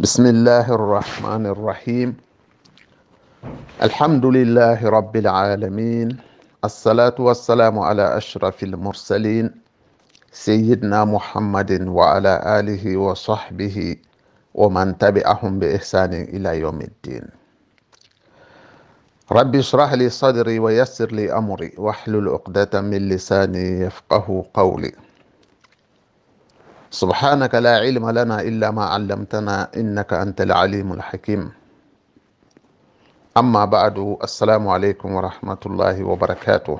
بسم الله الرحمن الرحيم الحمد لله رب العالمين الصلاة والسلام على أشرف المرسلين سيدنا محمد وعلى آله وصحبه ومن تبعهم بإحسان إلى يوم الدين رب اشرح لي صدري ويسر لي أمري واحلل عقدة من لساني يفقه قولي سبحانك لا علم لنا إلا ما علمتنا إنك أنت العليم الحكيم أما بعد السلام عليكم ورحمة الله وبركاته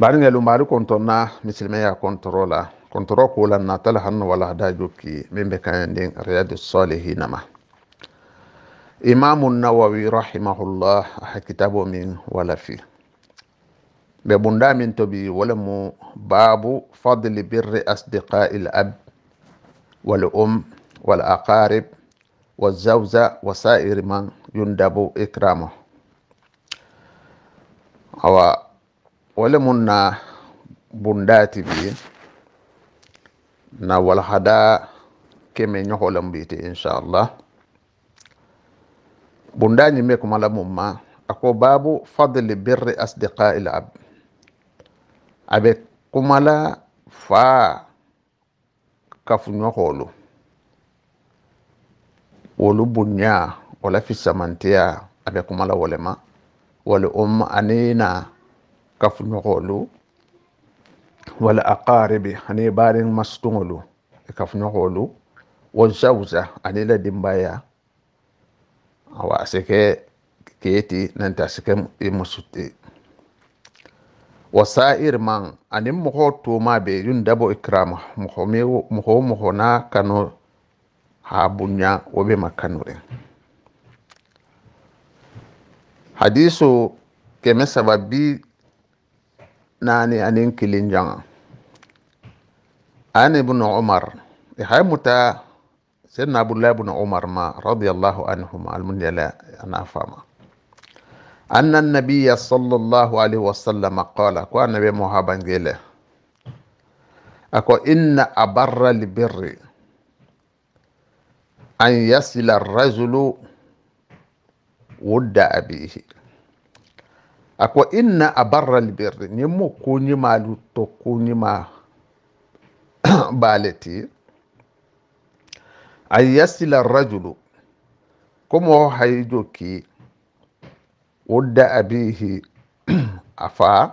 بعدين قالوا ماري كنتنا مثل ما كنترولا كنترو كولا ناتل هن ولا هداجوكي من بكاين رياض الصالحين ما إمام النووي رحمه الله كتابه من ولا فيه ɓe ɓundamin to ولمو بابو فضل بر أصدقاء الأب والأم والأقارب ab والزوجة وسائر من يندب إكرامه هو ولمنا بنداتي بي نوال هدا كمي نحو بيتي إن شاء الله بنداني ميكم على مما أكو بابو فضل بر أصدقاء الأب a bɛ kuma la fa kafuɲɔgɔnlo wolu bunya wala fisamantiya a bɛ kuma la walema wali ani na kafuɲɔgɔnlo wala aqaribi ani barin masutuŋolu e kafuɲɔgɔnlu wazawza ani la dimbaya awa a se kɛ kee nanta a se kɛ i musu wasair man ani mɔgɔ toma be yun dabo ikram mɔgɔ mɔgɔ na kanu ha bunya o be ma kanu re hadisu kɛmɛ saba bi naani ani kelen janga ani ibn umar hay muta sayyidina abdullah ibn umar ma radiyallahu anhuma almunyala ana fama anna nabiya sallallahu alaihi wasallam qala ko annabi mo ha bangele ako inna abarra libirri an yasila rajulu wudda abihi ako inna abarra libirri ni mo ko ni ma lu to ko ni ma baleti an yasila rajulu ko mo hayjo ki wodda abihi afa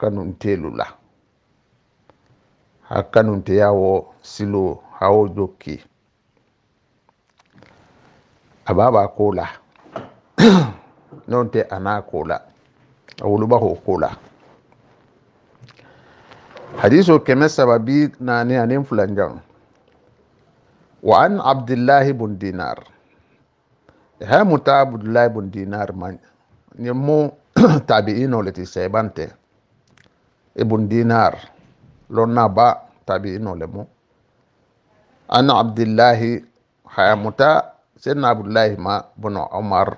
kanuntelula ha kanunteyawo silo hawo jokki ababa kola nonte ana kola awulubaho kola hadiso kɛmɛ sababi bi anin ani wa an abdullahi bun dinar ha muta abdullahi bun dinar man ñemmo tabi'ino leti seɓante ibun dinar lonna ba tabi'ino le mo an abdillahi hayamuta senna abdoulahi ma bono omar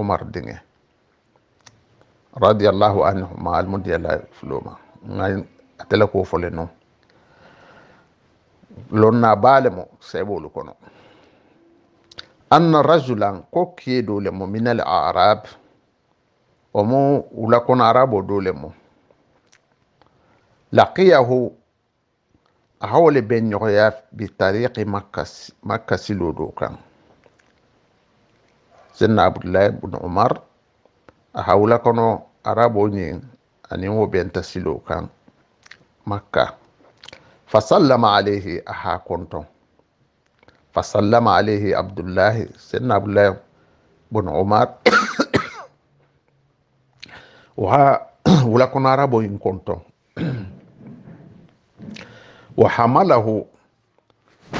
omar dinge radiallahu anhuma almudiala fuloma ngay atele ko fole non lonna baale mo seɓolu kono anna rajulan ko kiyedo le mo minal arabe ɔmo wulakɔnɔ arabo do le mo laqiyahu ahawo le bɛn ɲɔgɔnya bi tariki makasi lo do kan sinna abdulahi bin umar aha wulakɔnɔ arabo ɲin ani wo bɛn tasi lo kan makka fasallama alayhi aha kɔntɔn fasallama alayhi abdulahi sinna abdulahi bin umar waxa wulakon in konto wa hamalahu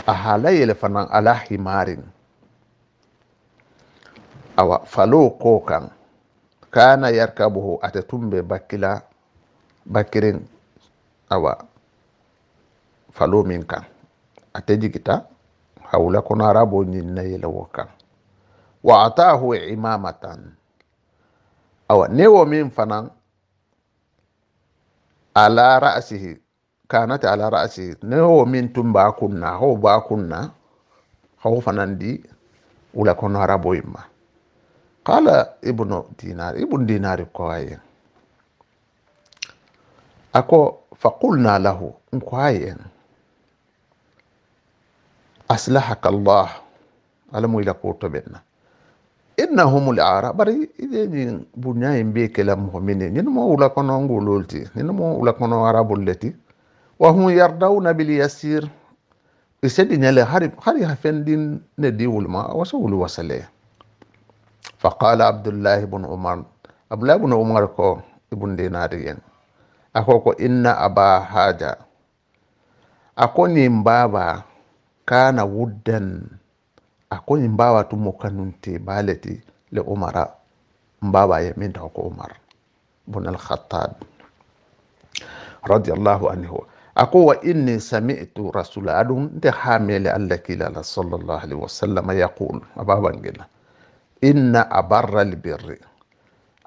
a halayele fanan ala himarin awa falo ko kan kana yarkabuhu ate tumbe bakkila bakkirin awa falo min kan ate jigita hawla kono arabo ñinna yele wo kan wa atahu imamatan awa ne wo min fanan ala ra'sihi kanata ala ra'sihi ne wo min tun b'a kunna ho b'a kunna ho fana di ula kono arabo imma qala ibnu dinar ibnu dinar ko ayen ako faqulna lahu nko ayen aslahaka allah alamu ila ko to benna إنهم الأعراء بري إذا بنيا ينبي كلامه مني نينما أولا كنا نقولولتي نينما أولا كنا عرب اللتي وهم يردون باليسير إسد إن يلي هاري هاري هفين دين ندي ولما وسول وسلي فقال عبد الله بن عمر عبد الله بن عمر كو ابن ديناري أخوكو إن أبا هاجا أكوني مبابا كان ودن akoy mbawa tumo kanunte baleti le umara mbawa yeminta ko umar bun al-khattab radiyallahu anhu ako wa inni sami'tu rasula adun de hamele allah kilala sallallahu alaihi wasallam yaqul ababangela inna abarra albirri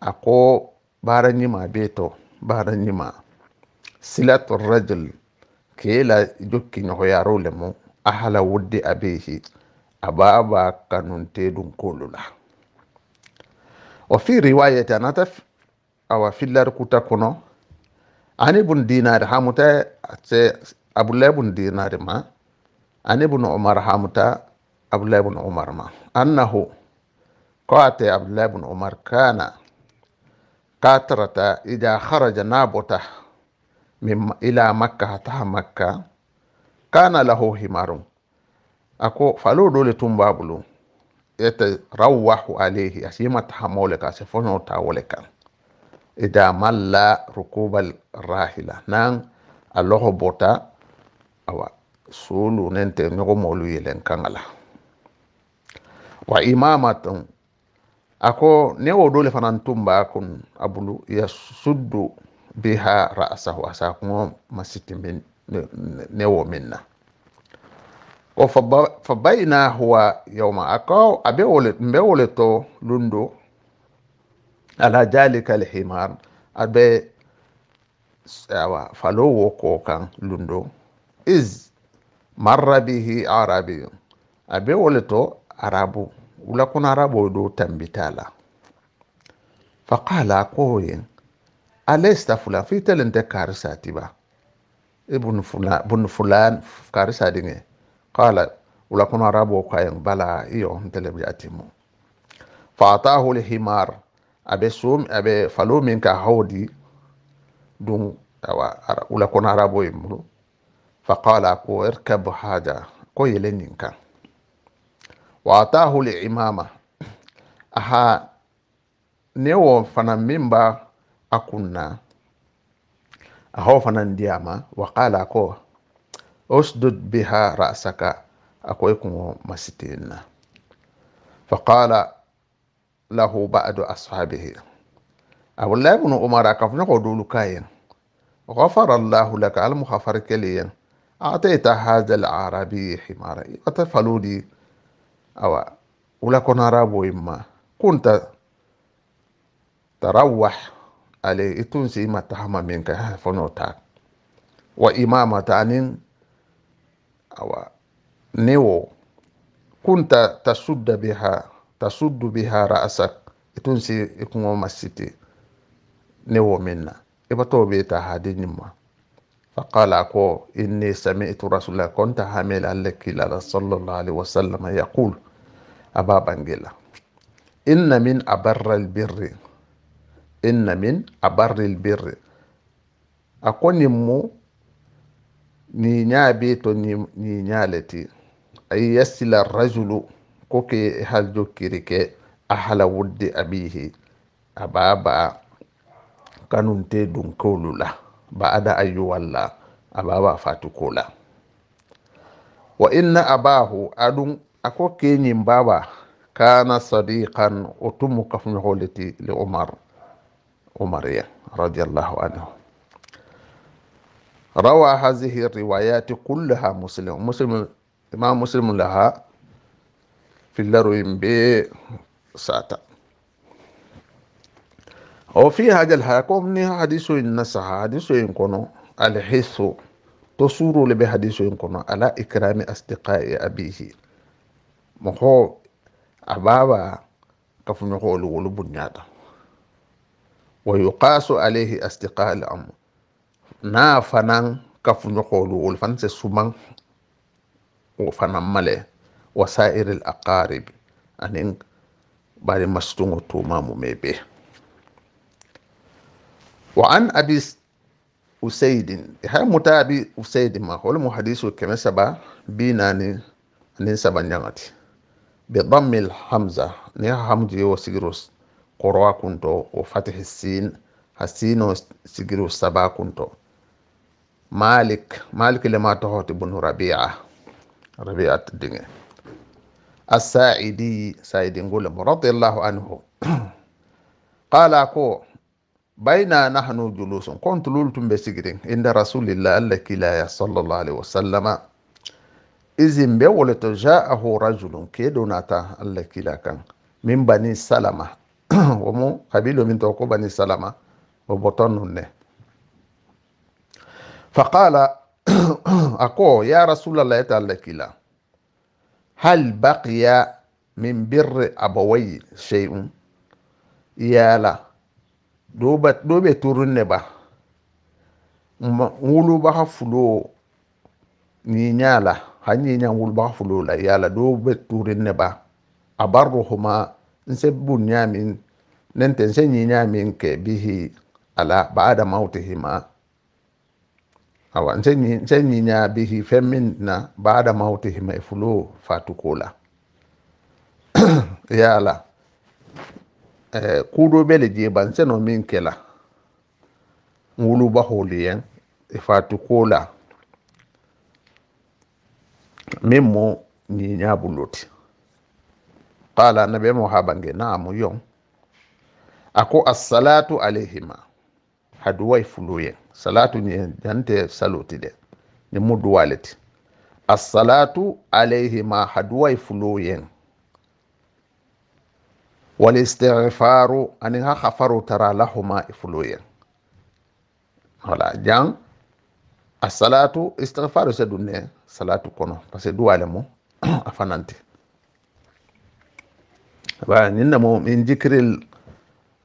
ako baranyima beto baranyima silatu rajul kela jokki no yarole ahala wudi abehi abaaba kanunteɗum kolula o fi riwayete anata awa fillar kuta kono ani bun dinari hamuta se abdullahi bun dinari ma ani bun umar hamuta abdullahi bun umar ma annahu koate abdullahi bun umar kana katrata ida haraja nabota ila makka hataha makka kana lahu himarun ako falo dole tumbabulu ete rawahu alayhi asimata hamole ka se fono ta wole kan ida malla rukubal rahila nan aloho bota awa sulu nente nyogo molu yelen kangala wa imamatan ako ne wo dole fanan tumba kun abulu ya suddu biha ra'sahu asa ko masitin ne wo minna o fa bayna huwa yawma aqaw aɓe mbe wole to lundu ala jalika alhimar aɓe awa falowo ko kan lundu is marra bihi arabiyum aɓe wole to arabu wula kono arabu o ɗo tambitala faqala koyen alesta fulan fi telente karisatiba ibnu fulan fulan karisadinge qala ulakuna kono arabo ko ayen bala iyo ntele bi atimu fa atahu lhimar abe sum abe falo min ka hawdi dun awa wula kono arabo e mulu fa qala ko irkab hada ko yele nin kan wa atahu aha newo fana mimba ba aho fana ndiyama wa qala ko أسدد بها رأسك أكويكم مسيتين فقال له بعد أصحابه أبو الله بن عمر كفنا قدول كاين غفر الله لك المخفر كليا أعطيت هذا العربي حماري وتفعلوا لي أو ولكن أرابو إما كنت تروح عليه تنسي ما تحمى منك فنوتا وإمامة عن awa ne wo kunta tasudda biha tasuddu biha ra'sak itun si ikungo masiti ne wo minna ibato be ta hadin ma فقال أكو إني سمعت رسول الله كنت حامل عليك صلى الله عليه وسلم يقول أبا بنجلا إن من أبر البر إن من أبر البر أكون مو ni ñaabi to ni ñaaleti ay yasila rajulu ko ke hal jokkiri ke a hala wudde abihi a baa baa kanunte dun kowlu la ba ada ayu walla a baa baa fati kola wa inna abahu aɗum ako keñin baba kana sadiqan o tumu kafñoholeti li umar umar umariya radiallahu anhu روى هذه الروايات كلها مسلم مسلم إمام مسلم لها في اللروين بي ساتا وفي هذا الحاكم ني حديث النساء حديث ينكونو الحس تصور لبي حديث ينكونو على إكرام أصدقاء أبيه مخو أبابا كفن يقول بنياتا ويقاس عليه أصدقاء الأمر n'a fanang ka fuɲɔgɔnlu olu fana tɛ suman o fana malɛ wasairil aqarib ani bari masdungo tuma mebe wa an abi usaidin ha muta abi usaidin ma wala muhadisu kema saba bi nani anen saba nyangati bi dhammil hamza ni hamdi wa sigros qura kunto wa fatih sin hasino sigros saba kunto مالك مالك لما تهوت بن ربيعة ربيعة الدنيا الساعدي سيد نقول رضي الله عنه قال أكو بين نحن جلوس كنت لولتم بسجدين عند رسول الله الله كلا صلى الله عليه وسلم إذن بولت جاءه رجل كيدوناتا الله كلا كان من بني سلمة ومو قبيل من توقو بني سلمة وبطنه فقال أكو يا رسول الله تعالى كلا هل بقي من بر أبوي شيء يا لا دوبة دوبة ترن نبا مولو بها فلو نينيا لا هنينيا مولو بها فلو لا يا لا دوبة ترن نبا أبرهما نسبو نيامين ننتنسي نيامين كبه على بعد موتهما awa nse nse ñiña bihi fen na baada mawtihima e fulo fatukula yala eh, kuuɗoɓe le jeeban seno min kela wulubaholi yen e fatukula min mo ñiña buloti qala nabi mo habange naamu yon ako assalatu alayhima haduway fuloyen salatu jante saluti de ni muddu waleti assalatu alayhima haduway fuloyen walistighfaru ani ha hafaru tara lahuma fuloyen wala jan assalatu istighfaru se dunne salatu kono parce que duwale mo afanante ba ninna mo min jikril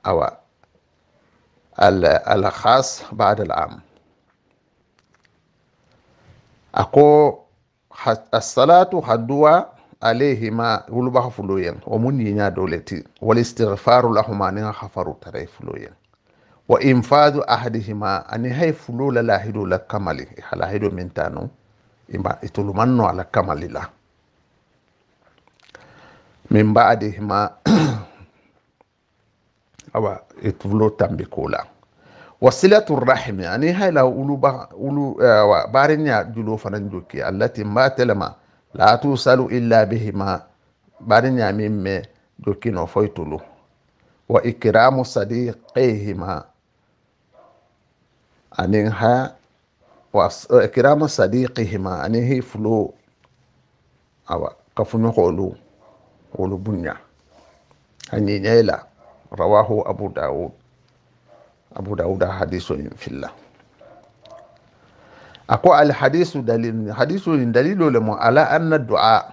awa الخاص بعد العام ako assalatu hadduwa alayhima wuluba ha fuloyen o mun yiña doleti wal istigfaru lahuma aniga hafaru taray fuloyen wa infadu ahadihima ani hay fulo la lahido la kamali halahido min tano ima itolumanno ala kamali min badihima awa tulo tambe kola wasilatu rahim ani hayla ulu ba ulu awa barinya julo fanan joki allati ma telma la tusalu illa bihima barinya mimme joki no foytulu wa ikramu sadiqihima anin ha wa ikramu sadiqihima anin hi flo awa kafunu holu wolu bunya ani nyela rawahu abu dawud abu dawud hadisun filla akwai alhadisu dalilin hadisun dalilu lemu ala anna du'a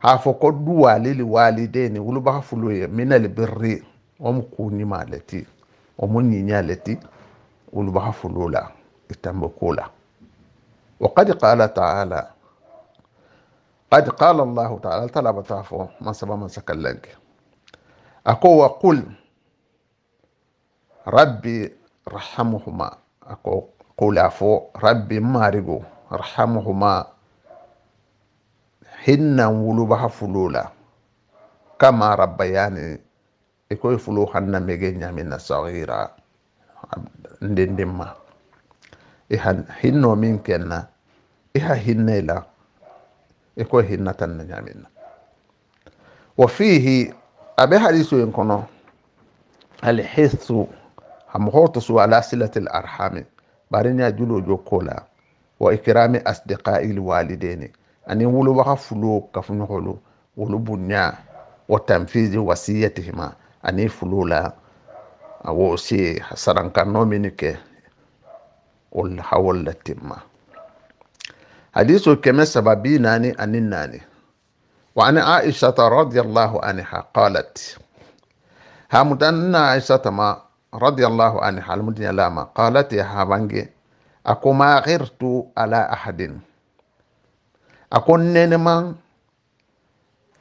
hafo ko duwa lili walidaini wulu ba fulo ya min albirri wa mu kuni malati wa mu nyinya lati wulu ba fulo la itambo kola wa qad qala ta'ala قد قال الله تعالى طلب تعفو ما سبا من سكلنك ako wa qul rabbi rahamuhuma ako qula fo rabbi marigo rahamuhuma hinnan wulubaha fulula kama rabbayani ikoy fulu hanna mege ñamina sagira ndindimma iha hinno min kenna iha hinneyla ikoy hinnatanna ñaminna wa fihi abɛhadiso yi nkɔnɔ alihisu amuhɔtu so ala silatil arhami bari ni adulu ojo kola wa ikirami asidika ili walideni ani wolobaga fulo kafuɲɔgɔlo wolo bonya wa tanfizi wasiyatihima ani fulo la awo se sarankanɔ mini kɛ o hawol la temma hadiso kɛmɛ saba bi naani ani وعن عائشة رضي الله عنها قالت همدن عائشة ما رضي الله عنها المدن لما قالت يا حبانجي أكو ما غرت على أحد أكو نينما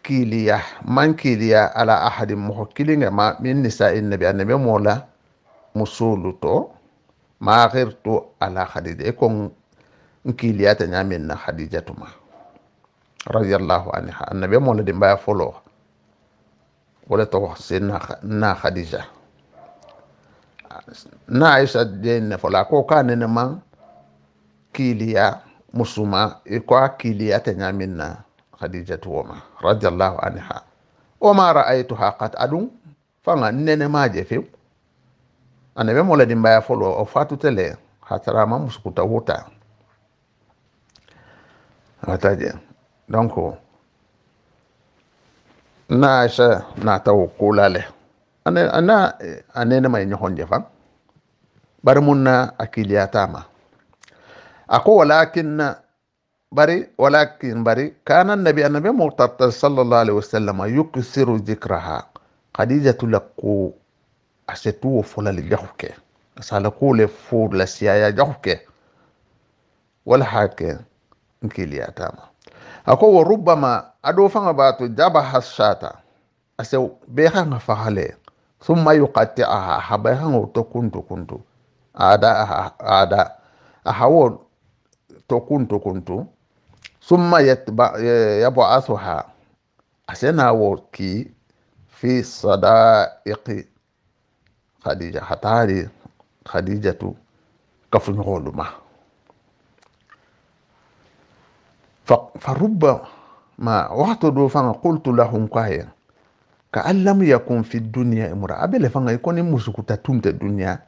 kiliya man kiliya ala ahadi mɔgɔ kelen kɛ ma min nisa i nabi a nabi mɔ la musolu tɔ maakir to ala hadija e ko n kiliya رضي الله عنها النبي مولا دي مبايا فولو ولتو سينا خ... نا خديجة نا عيشة دين فولا كو نما كيليا مسوما يكوا كيليا تنامينا خديجة وما رضي الله عنها وما رأيتها قد أدو فانا نيني ما جفيو النبي مولا دي مبايا فولو وفاتو تلي حترا ما مسكو تاوتا هتاجي donc na ahyɛ naatawo kolale ane ana ane ne ma enye hɔ njefa bari mun na akili atama ako walakin na bari walakin bari kana nabi annabi muqtatta sallallahu alaihi wasallam yuksiru dhikraha khadijatu laqu asetu fola le jaxuke sala ko le fo la siya ya jaxuke wala hakke nkili atama ako wo rubama ado fanga bato jaba hasata ase be hanga fahale summa yuqati'aha haba hanga to kuntu kuntu ada ada ahawo to kuntu kuntu summa yatba yab'athuha asena wo ki fi sadaiqi khadija hatari khadijatu kafu nyoluma فربما وقتدو فانا قلت لهم كايا كأن لم يكن في الدنيا امرأة بل فانا يكون مسكو تتومت الدنيا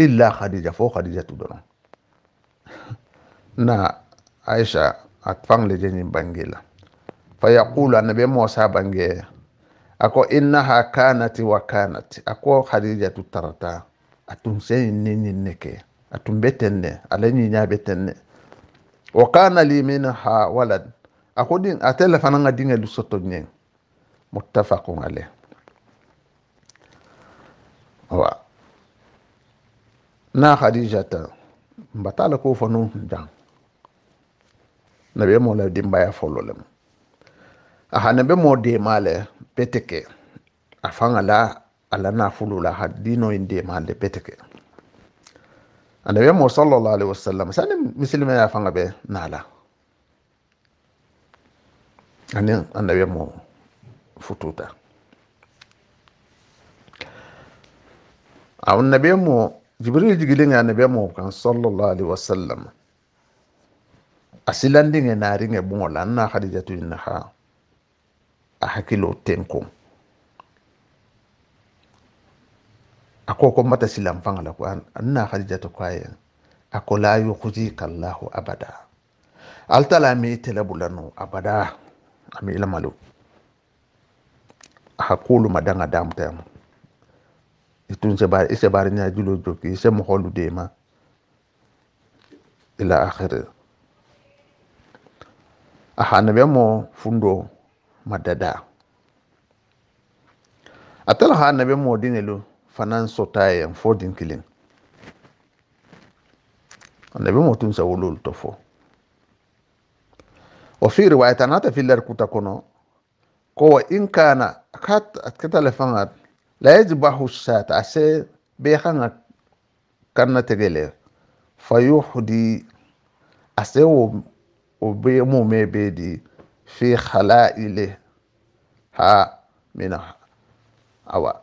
إلا خديجة فو خديجة تدران نا عائشة أتفان لجنين بانجيلا فيقول النبي موسى بانجيلا ako innaha kanati wa kanati ako khadijatu tarata atun sen ni ni neke atun betenne ale ni nya betenne wa kana li minha walad ako din atella fananga dinga lu soto nyen muttafaqun alayh wa na khadija ta mbatala ko fanu jang nabe mo la dimba ya fololem aha nabe mo de male peteke afanga la ala na fulula hadino inde male peteke النبي صلى الله عليه وسلم سأل مثل ما يفعل به نالا أن يعني النبي مو فتوتا أو النبي مو جبريل جيلين يعني النبي مو كان صلى الله عليه وسلم أسلاندين نارين بمولانا خديجة النها أحكي له تنكم ako ko mata silam fanga la ko anna khadijatu qaya ako la yukhzika allah abada altala mi telabulanu abada ami ila malu hakulu madanga damtam itun se bar ise bar nya julo joki ise mo holu de ma ila akhir aha nabe mo fundo madada atala ha mo dinelu fanan sɔtaa e yɛn fɔ den kelen ɔnabi mɔtum sɛ wɔlɔ olutɔfɔ wɔfi riwaayɛ ta n'ata fi lɛri kuta kɔnɔ kɔwɔ inkaana a kata lɛ fanga laayi ti baahu saata a sɛ bɛɛ kan ka kanna tɛgɛ lɛ fayo di a sɛ wɔ o bɛɛ mu mɛ bɛɛ di fi halaa ile ha mina awa.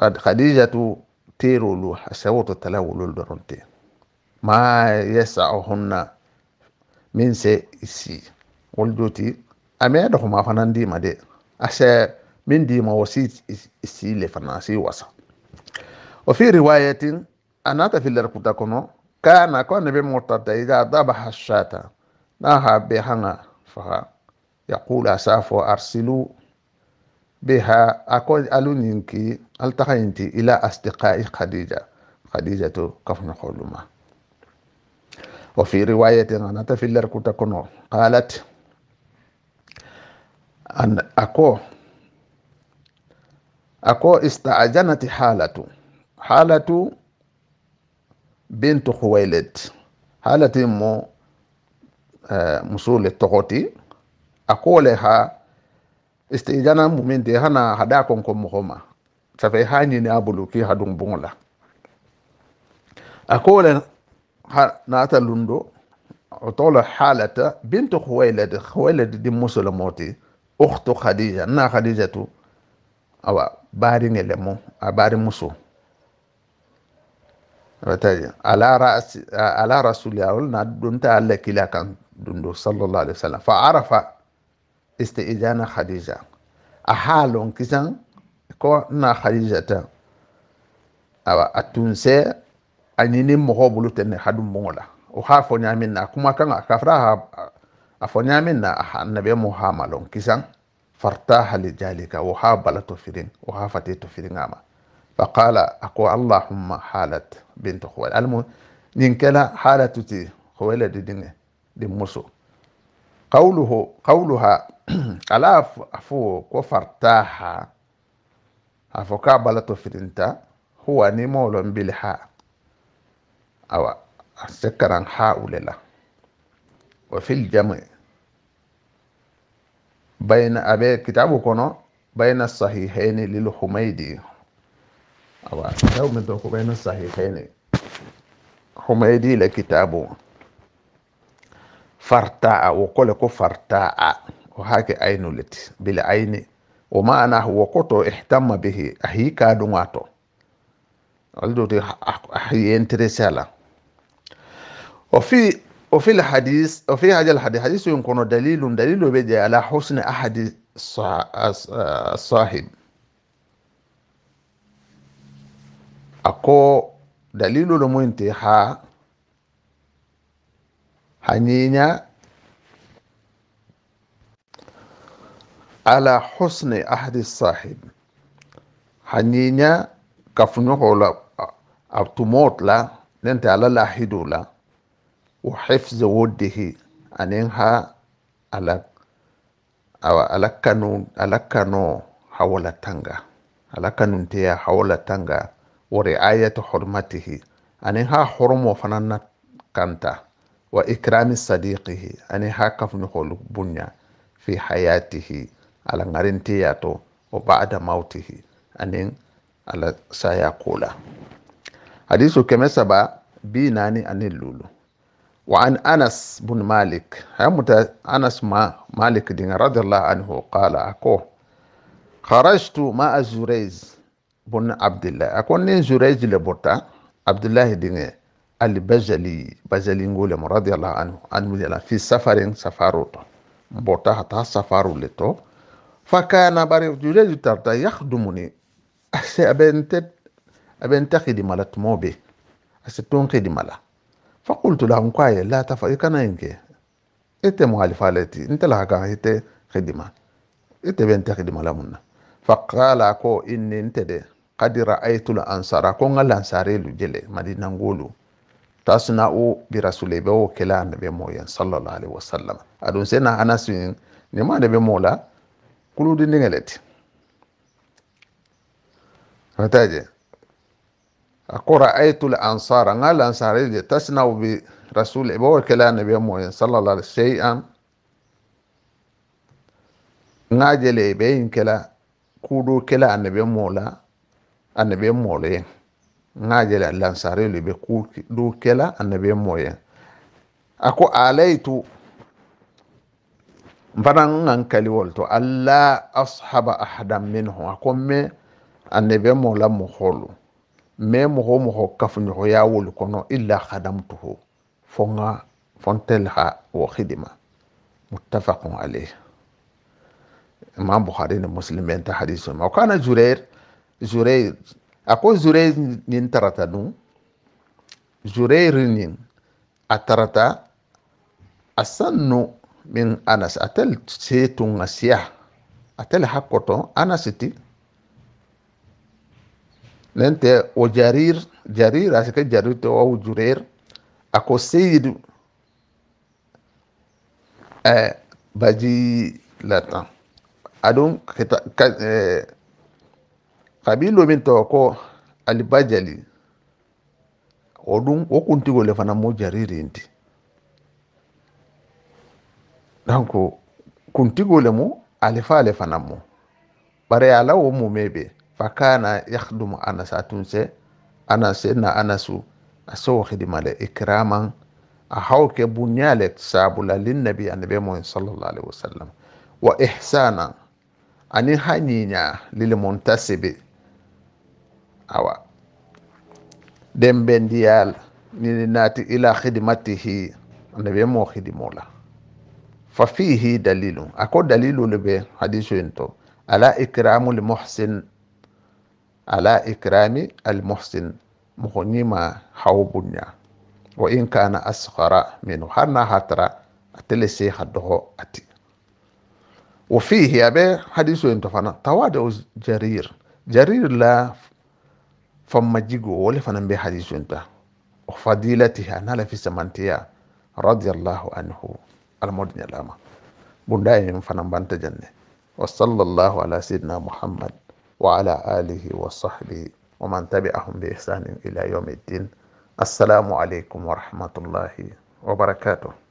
khadijatu teerolu asawoto tala wolol dɔrɔn tɛ ma yasahunna min se si wol do ti a mɛ dɔgɔma ma dɛ a sɛ min di ma o si le fana wasa o fi riwayatin a na ta filar kana ko ne bɛ mɔtata ida daba hasata na ha bɛ hanga faha yaqulu asafo arsilu biha ako alu ñinki al taxayinti ila asdiqai khadija khadijatu kafna xoluma wa fi riwayatin anata fillar kuta kono qalat an ako ako istaajanati halatu halatu bintu khuwailid halati mo musule togoti akole stage na mumente ha na hada konkon mu homa safai hanyi ne abuluki hadun bunla akola na ta lundo عطول حالة بنت خويلد خويلد دي مسلموتي أخت خديجة نا خديجة أو باري نلمو باري مسو على رأس على رسول الله ندون تعالى كلا كان دندو صلى الله عليه وسلم فعرف ijana khadija a halon kisan ko na khadija ta awa atunse tunse a ɲini mɔgɔ bolo ne hadu mola la o ha fɔ ɲamin na kuma kan ka kafra ha a fɔ ɲamin na annabi muhammadon kisan farta halijalika o ha bala to firin o ha fate to firin ama فقال أقوى اللهم حالت بنت خويل المهم ننكلا حالة تي خويلة دي دي, دي قوله قولها ala afu ko fartaha afo ka balato firinta huwa ni molon bil ha awa a ha ulela wa fil jami bayna abe kitabu kono bayna sahihaini lil humaydi awa taw min to bayna sahihaini humaydi la kitabu farta'a wo kole ko farta'a hake aynu leti bil ayni o manahu wo koto ihtamma bihi ahi kaɗuga to aldoti ahi intéressé ala o fi o fi hadis o fi haja alhadis hadis yon kono dalilum dalilu ɓe je ala husne ahadi sahib ako dalilulo muynti ha ala husni ahdi sahib hanyinya kafunyoko la atumot la nente ala lahidu la wa hifzi wuddihi anin ha ala awa ala kanu ala kano hawala tanga ala kanun te ya hawala tanga wa riayatu hurmatihi anin ha hurmo fananna kanta wa ikrami sadiqihi anin ha kafunyoko bunya fi hayatihi ala ŋarintiya to wa bada mautihi anin ala saya kola hadisu kɛmɛ saba bi naani ani lulu wa an anas bun malik haya muta anas ma malik dinga radiallahu anhu qala ako kharajtu maa zurais bun abdillahi ako nin zurais le bota abdullahi dinga albajali bajali ngolem radiallahu anhu anmudela fi safarin safaroto mbota hata safaru le فكان بريفجوليز ترتا يخدمني أسي أبنتت أبنت خدمالت موبي أسي تون مالا فقلت لهم كاي لا تفعل إيه كان ينكي إتي مخالفالتي انت لها كان إتي خدمة إتي بنت مالا منا فقال أكو إني انت دي قد رأيت الأنصار أكو نغال أنصاري لجلي مدينة نقولو tasna'u برسول الله wo النبي nabi moyen sallallahu alaihi wasallam adun sena anasin ni ma nabi mola kurudi ndingeleti nataje akoraitu lansara nga lansarije tasnau bi rasul ibawar kela nabiya moyen sallallahu alaihi shay'an nga jele bayin kela kudo kela annabiya mola annabiya mola yin nga jele lansarije be kudo kela annabiya moyen ako alaitu mpana n kali alla ashaba ahadan minhu a ko annebe mola moholu me moho moho kafuñoho ya wolu kono illa hadamtuhu fo nga fontelha wo hidima muttafaqun alayh imam buhari ne muslimen ta hadisu ma kana jurair jurair ako jurair nin tarata dun jurair nin a tarata min anas atel se siya atel hakkoto anas ti lente o jarir jarir asike jarir te wawu jureir ako seyidu eh, baji latan adun eh, kabilo min to ko alibajali odun o kuntigole fana mo jaririnti donc kuntigole mu ale fa fana mu bare ala wo mu mebe fa kana yakhdumu anas atunse anas na anasu aso khidima le ikraman a hawke bunyale sabula lin nabi annabi mu sallallahu alaihi wasallam wa ihsana ani hanyinya lil muntasibi awa dembendiyal ni nati ila khidmatihi annabi mu khidimola ففيه دليل أكو دليل لبي حديث انتو على إكرام المحسن على إكرام المحسن حو بنيا وإن كان أصغر منه حنا هترى أتلسي حده أتي وفيه أبي حديث انتو فانا تواد جرير جرير لا فما جيغو ولا فانا بي حديث انتو وفضيلتها نال في سمانتيا رضي الله عنه المدن الأمة بنداي فنبنت جنة وصلى الله على سيدنا محمد وعلى آله وصحبه ومن تبعهم بإحسان إلى يوم الدين السلام عليكم ورحمة الله وبركاته